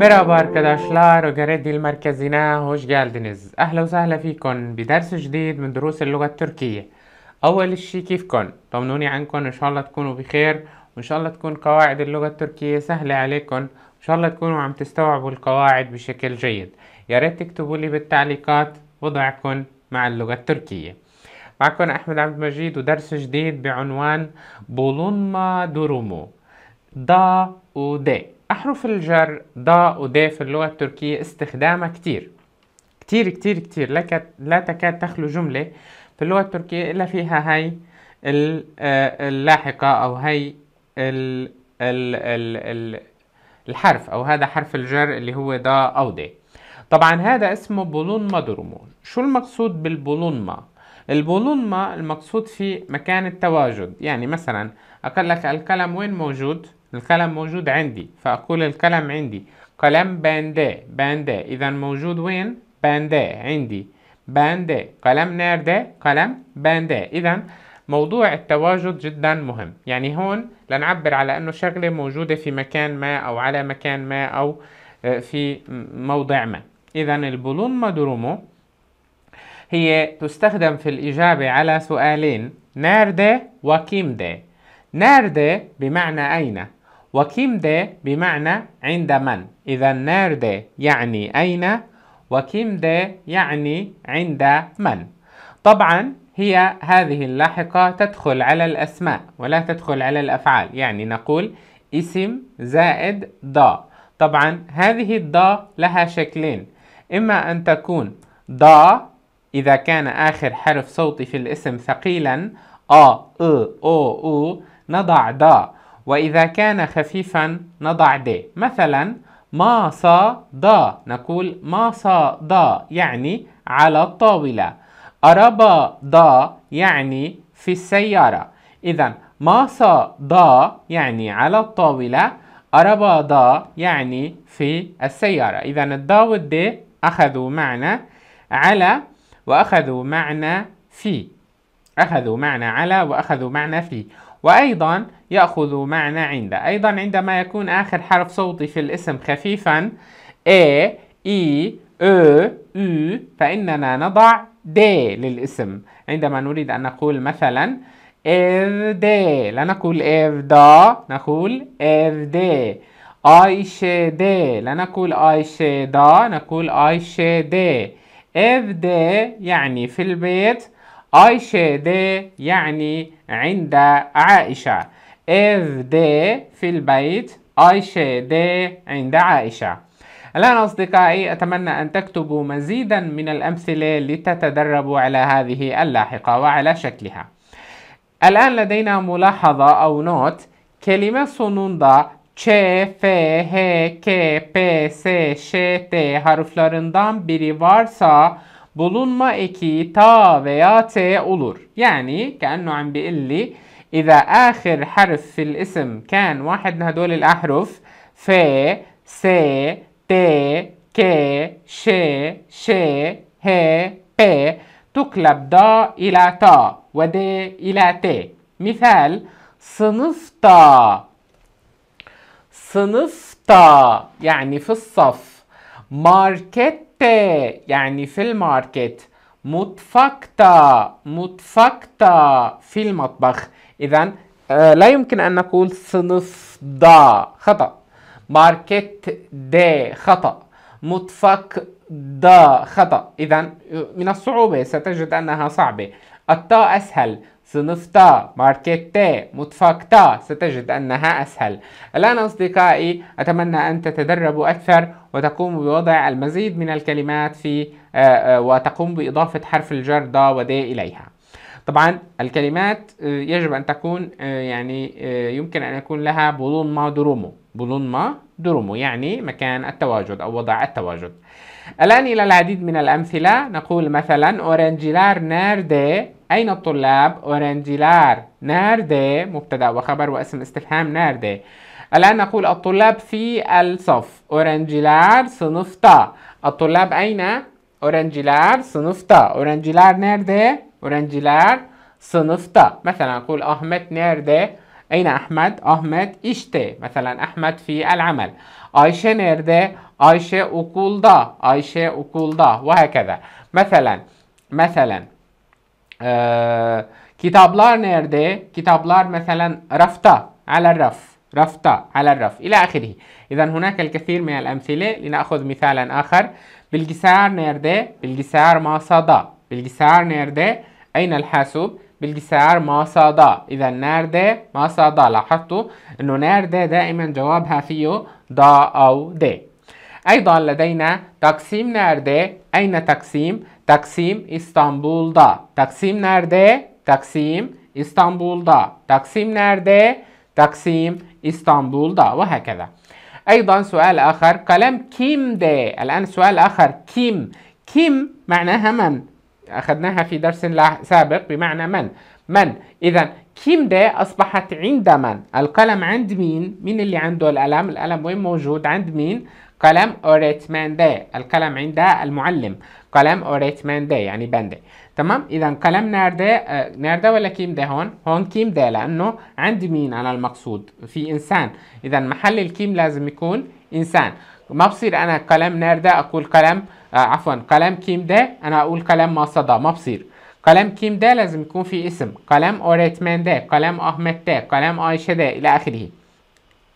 Merhaba arkadaşlar, Ögereddi المركزينا هوش جالدنز أهلا وسهلا فيكم بدرس جديد من دروس اللغة التركية. أول شي كيفكم طمنوني عنكم إن شاء الله تكونوا بخير وإن شاء الله تكون قواعد اللغة التركية سهلة عليكم إن شاء الله تكونوا عم تستوعبوا القواعد بشكل جيد يا ريت تكتبوا لي بالتعليقات وضعكم مع اللغة التركية معكم أحمد عبد المجيد ودرس جديد بعنوان بولونما دورومو دا ودي أحرف الجر ضاء ودا في اللغة التركية استخدامها كتير كتير كتير كتير لا تكاد تخلو جملة في اللغة التركية إلا فيها هاي آه، اللاحقة أو هاي ال ال الحرف أو هذا حرف الجر اللي هو دا أو دي طبعا هذا اسمه بولون درومو شو المقصود بالبولون ما؟ البولون ما المقصود في مكان التواجد يعني مثلا أقول لك القلم وين موجود القلم موجود عندي فأقول القلم عندي قلم باندا باندا إذا موجود وين؟ باندا عندي باندا قلم ناردا قلم باندا إذا موضوع التواجد جدا مهم يعني هون لنعبر على أنه شغلة موجودة في مكان ما أو على مكان ما أو آه، في موضع ما إذا البولون مدرومو هي تستخدم في الإجابة على سؤالين ناردا وكيمدا ناردا بمعنى أين وكيم ده بمعنى عند من إذا نار ده يعني أين وكيم ده يعني عند من طبعا هي هذه اللاحقة تدخل على الأسماء ولا تدخل على الأفعال يعني نقول اسم زائد ضا طبعا هذه الضا لها شكلين إما أن تكون ضا إذا كان آخر حرف صوتي في الاسم ثقيلا أ أ أو أو نضع ضا وإذا كان خفيفا نضع د مثلا ما صا دا نقول ما صا دا يعني على الطاولة أربا دا يعني في السيارة إذا ما صا دا يعني على الطاولة أربا دا يعني في السيارة إذا الدا والد أخذوا معنى على وأخذوا معنى في أخذوا معنى على وأخذوا معنى في وأيضا يأخذ معنى عند أيضا عندما يكون آخر حرف صوتي في الاسم خفيفا A E أ U فإننا نضع D للاسم عندما نريد أن نقول مثلا دي لا نقول دا نقول evde ayşede لا نقول دا نقول ayşede دي يعني في البيت عايشة they يعني عند عائشة إذ دي في البيت عايشة they عند عائشة الآن أصدقائي أتمنى أن تكتبوا مزيدا من الأمثلة لتتدربوا على هذه اللاحقة وعلى شكلها الآن لدينا ملاحظة أو نوت كلمة ش ç, f, h, k, p, ش ş, t harflarından biri varsa bulunma eki ta veya t olur. يعني كأنه عم بيقول لي إذا آخر حرف في الاسم كان واحد من هدول الأحرف ف س ت ك ش ش ه ب تقلب دا إلى تا ود إلى ت مثال تا يعني في الصف ماركت يعني في الماركت متفقتا متفقتا في المطبخ إذا آه، لا يمكن أن نقول صنف دا خطأ ماركت دا خطأ متفق دا خطأ إذا من الصعوبة ستجد أنها صعبة الطاء أسهل صنفتا ماركتا مطفاكتا ستجد أنها أسهل الآن أصدقائي أتمنى أن تتدربوا أكثر وتقوموا بوضع المزيد من الكلمات في آه، آه، وتقوم بإضافة حرف الجر دا ود إليها طبعا الكلمات آه، يجب أن تكون يعني يمكن أن يكون لها بولون ما درومو بولون ما درومو يعني مكان التواجد أو وضع التواجد الآن إلى العديد من الأمثلة نقول مثلا أورنجيلار دي أين الطلاب؟ أورانجيلار نارده مبتدأ وخبر واسم استفهام نارده الآن نقول الطلاب في الصف أورانجيلار صنفتا الطلاب أين؟ أورانجيلار صنفتا أورانجيلار نارده؟ أورانجيلار صنفتا مثلا نقول أحمد نارده؟ أين أحمد؟ أحمد إشتي مثلا أحمد في العمل Ayşe nerede? Ayşe أوكولدا Ayşe أوكولدا وهكذا. مثلا مثلا Ee, آه، نيردي nerede? Kitaplar مثلا رفتا على الرف رفتا على الرف إلى آخره إذا هناك الكثير من الأمثلة لنأخذ مثالا آخر بالجسار nerede? بالجسار masada بالجسار نيردي أين الحاسوب؟ بالجسار masada إذا نيردي ما masada لاحظتوا أنه نيردي دائما جوابها فيه دا أو دي أيضا لدينا تقسيم نيردي أين تقسيم؟ Taksim İstanbul'da. Taksim nerede? Taksim İstanbul'da. Taksim nerede? Taksim إسطنبول وهكذا أيضا سؤال آخر كلام كيم دي الآن سؤال آخر كيم كيم معناها من أخذناها في درس سابق بمعنى من من إذا كيم دي أصبحت عند من القلم عند مين مين اللي عنده الألم الألم وين موجود عند مين قلم أوريتماندا القلم عند المعلم قلم أوريتماندا يعني بندا تمام إذا قلم nerede nerede آه، ولا كيم كيمدا هون هون كيم كيمدا لأنه عند مين أنا المقصود في إنسان إذا محل الكيم لازم يكون إنسان ما بصير أنا قلم nerede أقول قلم آه عفوا قلم كيم كيمدا أنا أقول قلم ما صدى ما بصير قلم كيم ده لازم يكون في اسم قلم أوريتمان ده قلم أحمد ده قلم عائشة ده إلى آخره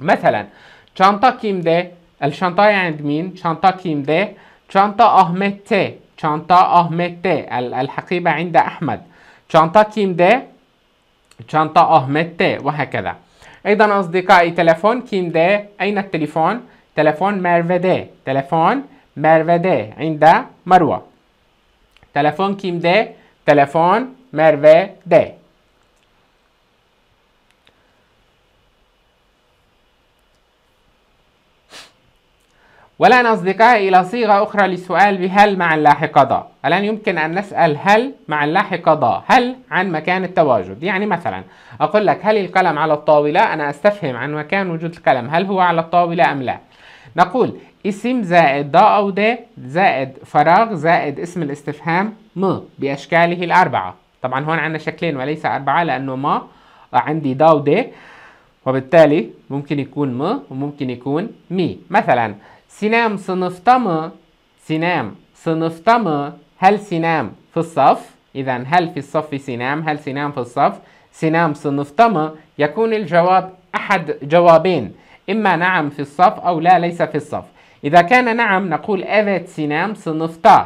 مثلا شنطة كيم ده الشنطة عند مين شنطة كيم ده شنطة أحمد تي شنطة أحمد تي الحقيبة عند أحمد شنطة كيم ده شنطة أحمد تي وهكذا أيضا أصدقائي تلفون كيم ده أين التليفون تلفون ميرفي ده تلفون ميرفي ده عند مروة تلفون كيم ده تلفون ميرفي ده ولان أصدقائي إلى صيغة أخرى للسؤال بهل مع اللاحقة الآن يمكن أن نسأل هل مع اللاحقة هل عن مكان التواجد يعني مثلا أقول لك هل القلم على الطاولة أنا أستفهم عن مكان وجود القلم هل هو على الطاولة أم لا نقول اسم زائد ضا أو دا زائد فراغ زائد اسم الاستفهام م بأشكاله الأربعة طبعا هون عندنا شكلين وليس أربعة لأنه ما آه، عندي دا ودا وبالتالي ممكن يكون م وممكن يكون مي مثلا سينام sınıfta mı? سينام sınıfta mı? هل سينام في الصف إذا هل في الصف سينام هل سينام في الصف؟ سنام سنفتمى يكون الجواب أحد جوابين إما نعم في الصف أو لا ليس في الصف إذا كان نعم نقول أذت سينام سنفتا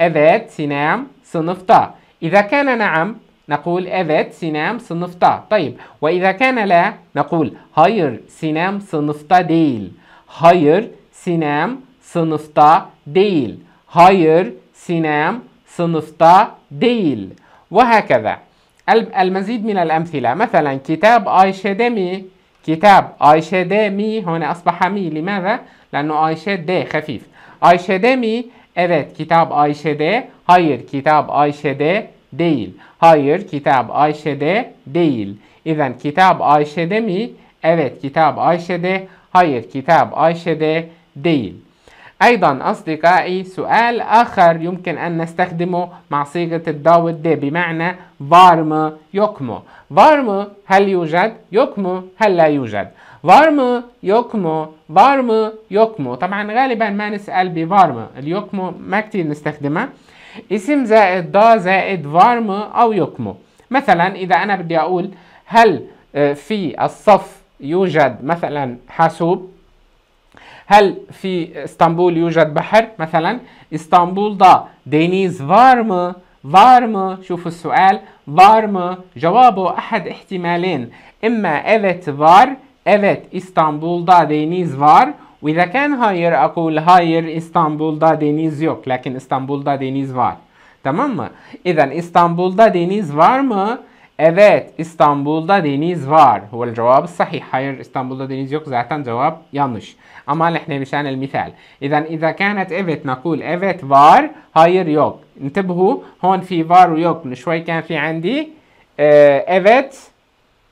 أذت سينام سنفتا إذا كان نعم نقول أذت سينام سنفتا طيب وإذا كان لا نقول هاير سينام سنفتا ديل هاير Sinem sınıfta değil. Hayır, Sinem sınıfta değil. وهكذا المزيد من الأمثلة مثلا كتاب آيشة دمي كتاب آيشة دمي هنا أصبح مي لماذا؟ لأنه Ayşe de hafif. آيشة دمي Evet kitap Ayşe'de. Hayır kitap Ayşe'de değil. Hayır kitap Ayşe'de değil. İzen kitap Ayşe'de mi? Evet kitap Ayşe'de. Hayır kitap Ayşe'de دين أيضا أصدقائي سؤال آخر يمكن أن نستخدمه مع صيغة الداو دي بمعنى فارم يوكمو فارم هل يوجد يوكمو هل لا يوجد فارم يوكمو فارم يوكمو طبعا غالبا ما نسأل بفارم اليوكمو ما كثير نستخدمها اسم زائد دا زائد فارم أو يوكمو مثلا إذا أنا بدي أقول هل آه، في الصف يوجد مثلا حاسوب Hel fi İstanbul yujad bahar mesela İstanbul'da deniz var mı? Var mı? Şufu sual. Var mı? Cevabu ahad ihtimalin. İmma evet var. Evet İstanbul'da deniz var. وإذا كان hayır أقول hayır İstanbul'da deniz yok. Lakin İstanbul'da deniz var. Tamam mı? İzan İstanbul'da deniz var mı? Evet İstanbul'da deniz var. هو الجواب الصحيح. Hayır İstanbul'da deniz yok. Zaten cevap yanlış. Ama نحن مشان المثال. إذا إذا كانت evet نقول evet var. Hayır yok. انتبهوا هون في var ويوك. شوي كان في عندي evet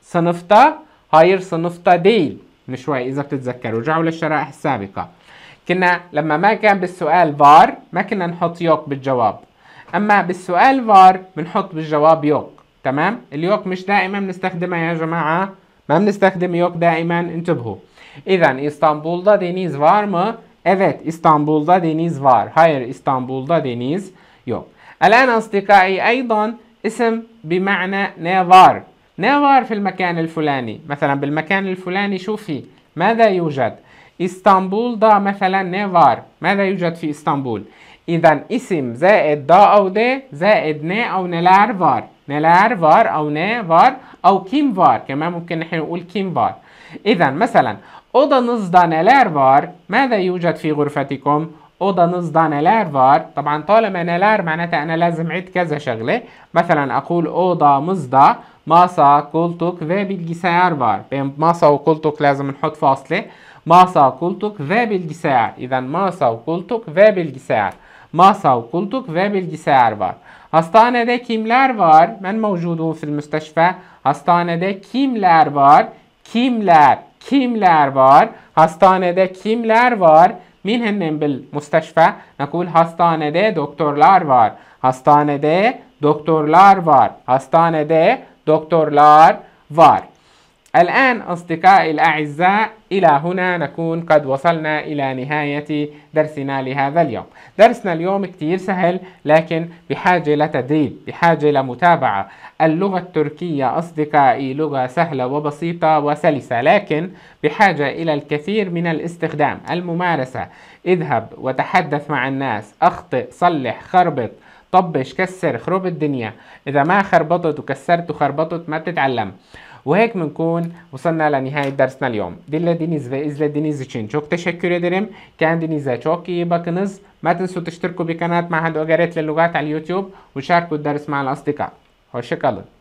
sınıfta. Hayır sınıfta değil. من شوي إذا بتتذكروا. رجعوا للشرائح السابقة. كنا لما ما كان بالسؤال var ما كنا نحط يوك بالجواب. أما بالسؤال var بنحط بالجواب يوك. تمام اليوك مش دائما بنستخدمها يا جماعه ما بنستخدم يوك دائما انتبهوا اذا İstanbul'da deniz var mı Evet İstanbul'da deniz var hayır İstanbul'da deniz yok الآن أصدقائي أيضا اسم بمعنى نيفار نيفار في المكان الفلاني مثلا بالمكان الفلاني شو في ماذا يوجد اسطنبول دا مثلا نيفار ماذا يوجد في اسطنبول إذا اسم زائد دا أو دي زائد ني أو نلار فار نلار فار أو نا فار أو كيم فار كمان ممكن نحن نقول كيم فار إذا مثلا أوضة نصدى نلار فار ماذا يوجد في غرفتكم؟ أوضة نصدى نلار فار طبعا طالما نلار معناتها أنا لازم عد كذا شغلة مثلا أقول أوضة مزدا ماسا كولتوك في بالجسار فار بين ماسا وكولتوك لازم نحط فاصلة ماسا كولتوك في بالجسار إذا ماسا وكولتوك في بالجسار masa, koltuk ve bilgisayar var. Hastanede kimler var? Ben mevcudun fil müsteşfe. Hastanede kimler var? Kimler? Kimler var? Hastanede kimler var? Minhennen bil müsteşfe. Nakul hastanede doktorlar var. Hastanede doktorlar var. Hastanede doktorlar var. الآن أصدقائي الأعزاء إلى هنا نكون قد وصلنا إلى نهاية درسنا لهذا اليوم درسنا اليوم كتير سهل لكن بحاجة لتدريب بحاجة لمتابعة اللغة التركية أصدقائي لغة سهلة وبسيطة وسلسة لكن بحاجة إلى الكثير من الاستخدام الممارسة اذهب وتحدث مع الناس أخطئ صلح خربط طبش كسر خرب الدنيا إذا ما خربطت وكسرت وخربطت ما بتتعلم وهيك بنكون وصلنا لنهاية درسنا اليوم dinlediğiniz ve izlediğiniz için çok teşekkür ederim. Kendinize çok iyi bakınız. ما تنسوا تشتركوا بقناة معهد أجارات للغات على اليوتيوب وشاركوا الدرس مع الأصدقاء. hoşçakalın.